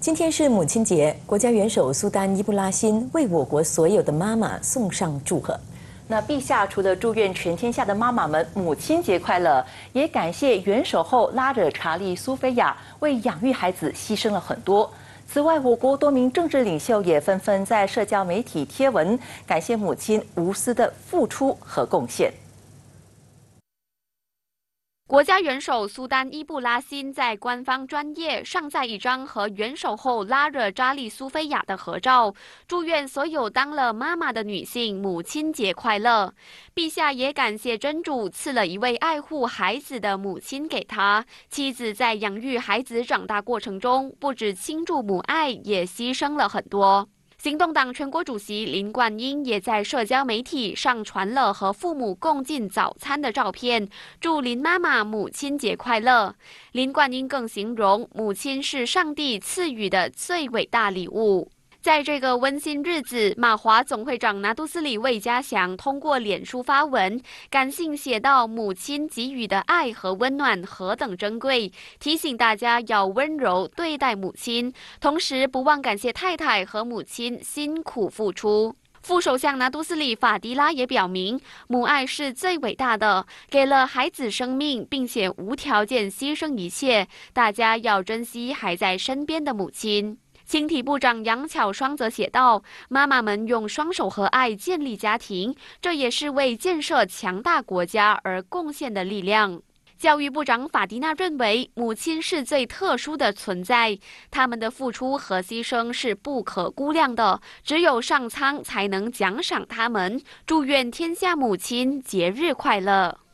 今天是母亲节，国家元首苏丹尼布拉辛为我国所有的妈妈送上祝贺。那陛下除了祝愿全天下的妈妈们母亲节快乐，也感谢元首后拉惹查理、苏菲亚为养育孩子牺牲了很多。此外，我国多名政治领袖也纷纷在社交媒体贴文，感谢母亲无私的付出和贡献。国家元首苏丹伊布拉辛在官方专业上载一张和元首后拉惹扎利苏菲亚的合照，祝愿所有当了妈妈的女性母亲节快乐。陛下也感谢真主赐了一位爱护孩子的母亲给他妻子，在养育孩子长大过程中，不止倾注母爱，也牺牲了很多。行动党全国主席林冠英也在社交媒体上传了和父母共进早餐的照片，祝林妈妈母亲节快乐。林冠英更形容母亲是上帝赐予的最伟大礼物。在这个温馨日子，马华总会长拿督斯里魏嘉祥通过脸书发文，感性写道：“母亲给予的爱和温暖何等珍贵，提醒大家要温柔对待母亲，同时不忘感谢太太和母亲辛苦付出。副首相拿督斯里法迪拉也表明，母爱是最伟大的，给了孩子生命，并且无条件牺牲一切，大家要珍惜还在身边的母亲。星体部长杨巧双则写道：“妈妈们用双手和爱建立家庭，这也是为建设强大国家而贡献的力量。”教育部长法迪娜认为，母亲是最特殊的存在，他们的付出和牺牲是不可估量的，只有上苍才能奖赏他们。祝愿天下母亲节日快乐！